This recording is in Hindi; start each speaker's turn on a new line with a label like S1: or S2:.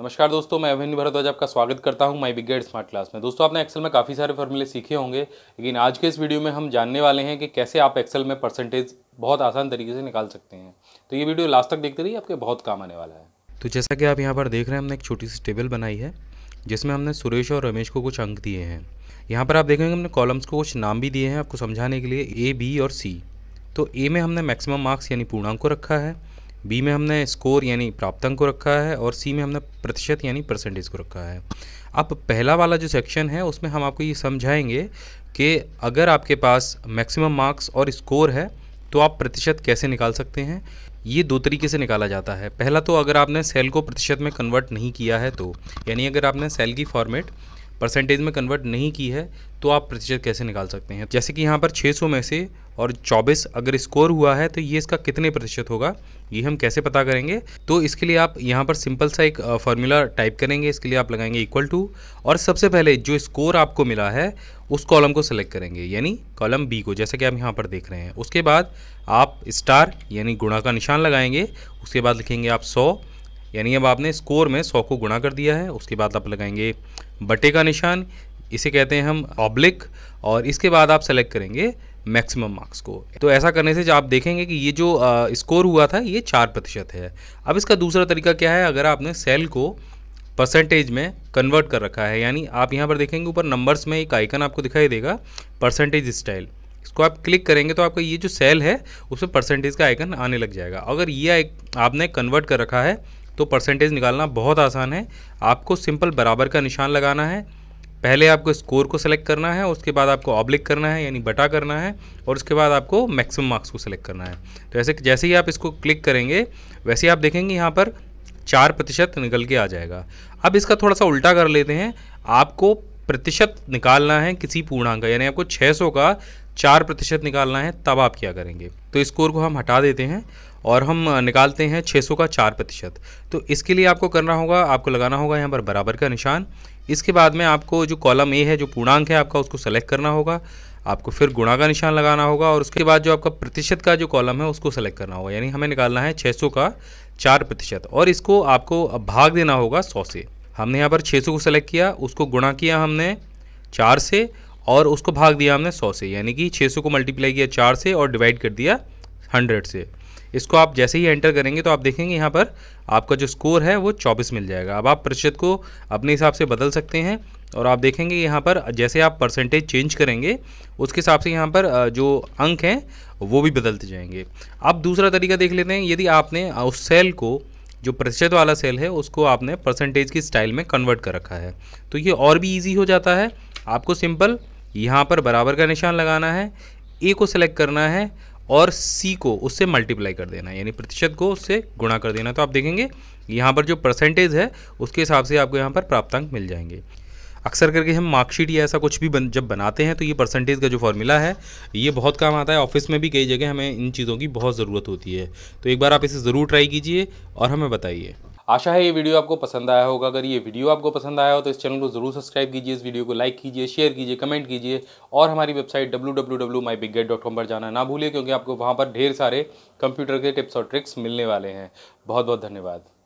S1: नमस्कार दोस्तों मैं अभिन्न भरद्वाज आपका स्वागत करता हूं माय बिगेड स्मार्ट क्लास में दोस्तों आपने एक्सेल में काफ़ी सारे फॉर्मूले सीखे होंगे लेकिन आज के इस वीडियो में हम जानने वाले हैं कि कैसे आप एक्सेल में परसेंटेज बहुत आसान तरीके से निकाल सकते हैं तो ये वीडियो लास्ट तक देखते रहिए आपके बहुत काम आने वाला है तो जैसा कि आप यहाँ पर देख रहे हैं हमने एक छोटी सी टेबल बनाई है जिसमें हमने सुरेश और रमेश को कुछ अंक दिए हैं यहाँ पर आप देखेंगे हमने कॉलम्स को कुछ नाम भी दिए हैं आपको समझाने के लिए ए बी और सी तो ए में हमने मैक्सिमम मार्क्स यानी पूर्णांक को रखा है बी में हमने स्कोर यानी प्राप्तांक को रखा है और सी में हमने प्रतिशत यानी परसेंटेज को रखा है अब पहला वाला जो सेक्शन है उसमें हम आपको ये समझाएंगे कि अगर आपके पास मैक्सिमम मार्क्स और स्कोर है तो आप प्रतिशत कैसे निकाल सकते हैं ये दो तरीके से निकाला जाता है पहला तो अगर आपने सेल को प्रतिशत में कन्वर्ट नहीं किया है तो यानी अगर आपने सेल की फॉर्मेट परसेंटेज में कन्वर्ट नहीं की है तो आप प्रतिशत कैसे निकाल सकते हैं जैसे कि यहाँ पर 600 में से और 24 अगर स्कोर हुआ है तो ये इसका कितने प्रतिशत होगा ये हम कैसे पता करेंगे तो इसके लिए आप यहाँ पर सिंपल सा एक फार्मूला टाइप करेंगे इसके लिए आप लगाएंगे इक्वल टू और सबसे पहले जो स्कोर आपको मिला है उस कॉलम को सिलेक्ट करेंगे यानी कॉलम बी को जैसा कि आप यहाँ पर देख रहे हैं उसके बाद आप स्टार यानी गुणा का निशान लगाएंगे उसके बाद लिखेंगे आप सौ यानी अब आपने स्कोर में सौ को गुणा कर दिया है उसके बाद आप लगाएंगे बटे का निशान इसे कहते हैं हम ऑब्लिक और इसके बाद आप सेलेक्ट करेंगे मैक्सिमम मार्क्स को तो ऐसा करने से आप देखेंगे कि ये जो स्कोर हुआ था ये चार प्रतिशत है अब इसका दूसरा तरीका क्या है अगर आपने सेल को परसेंटेज में कन्वर्ट कर रखा है यानी आप यहाँ पर देखेंगे ऊपर नंबर्स में एक आइकन आपको दिखाई देगा परसेंटेज स्टाइल इसको आप क्लिक करेंगे तो आपका ये जो सेल है उसमें परसेंटेज का आइकन आने लग जाएगा अगर ये आपने कन्वर्ट कर रखा है तो परसेंटेज निकालना बहुत आसान है आपको सिंपल बराबर का निशान लगाना है पहले आपको स्कोर को सेलेक्ट करना है उसके बाद आपको ऑब्लिक करना है यानी बटा करना है और उसके बाद आपको मैक्सिमम मार्क्स को सिलेक्ट करना है तो ऐसे जैसे ही आप इसको क्लिक करेंगे वैसे ही आप देखेंगे यहाँ पर चार प्रतिशत निकल के आ जाएगा अब इसका थोड़ा सा उल्टा कर लेते हैं आपको प्रतिशत निकालना है किसी पूर्णांक का यानी आपको 600 का चार प्रतिशत निकालना है तब आप क्या करेंगे तो स्कोर को हम हटा देते हैं और हम निकालते हैं 600 का चार प्रतिशत तो इसके लिए आपको करना होगा आपको लगाना होगा यहाँ पर बराबर का निशान इसके बाद में आपको जो कॉलम ए है जो पूर्णांक है आपका उसको सेलेक्ट करना होगा आपको फिर गुणा का निशान लगाना होगा और उसके बाद जो आपका प्रतिशत का जो कॉलम है उसको सेलेक्ट करना होगा यानी हमें निकालना है 600 का चार प्रतिशत और इसको आपको भाग देना होगा 100 से हमने यहाँ पर 600 को सेलेक्ट किया उसको गुणा किया हमने चार से और उसको भाग दिया हमने सौ से यानी कि 600 को मल्टीप्लाई किया चार से और डिवाइड कर दिया हंड्रेड से इसको आप जैसे ही एंटर करेंगे तो आप देखेंगे यहाँ पर आपका जो स्कोर है वो चौबीस मिल जाएगा अब आप प्रतिशत को अपने हिसाब से बदल सकते हैं और आप देखेंगे यहाँ पर जैसे आप परसेंटेज चेंज करेंगे उसके हिसाब से यहाँ पर जो अंक हैं वो भी बदलते जाएंगे अब दूसरा तरीका देख लेते हैं यदि आपने उस सेल को जो प्रतिशत वाला सेल है उसको आपने परसेंटेज की स्टाइल में कन्वर्ट कर रखा है तो ये और भी ईजी हो जाता है आपको सिंपल यहाँ पर बराबर का निशान लगाना है ए को सेलेक्ट करना है और सी को उससे मल्टीप्लाई कर देना यानी प्रतिशत को उससे गुणा कर देना तो आप देखेंगे यहाँ पर जो परसेंटेज है उसके हिसाब से आपको यहाँ पर प्राप्तांक मिल जाएंगे अक्सर करके हम मार्कशीट या ऐसा कुछ भी बन, जब बनाते हैं तो ये परसेंटेज का जो फॉर्मूला है ये बहुत काम आता है ऑफिस में भी कई जगह हमें इन चीज़ों की बहुत ज़रूरत होती है तो एक बार आप इसे ज़रूर ट्राई कीजिए और हमें बताइए आशा है ये वीडियो आपको पसंद आया होगा अगर ये वीडियो आपको पसंद आया हो तो इस चैनल को ज़रूर सब्सक्राइब कीजिए इस वीडियो को लाइक कीजिए शेयर कीजिए कमेंट कीजिए और हमारी वेबसाइट डब्ल्यू पर जाना ना भूलिए क्योंकि आपको वहाँ पर ढेर सारे कंप्यूटर के टिप्स और ट्रिक्स मिलने वाले हैं बहुत बहुत धन्यवाद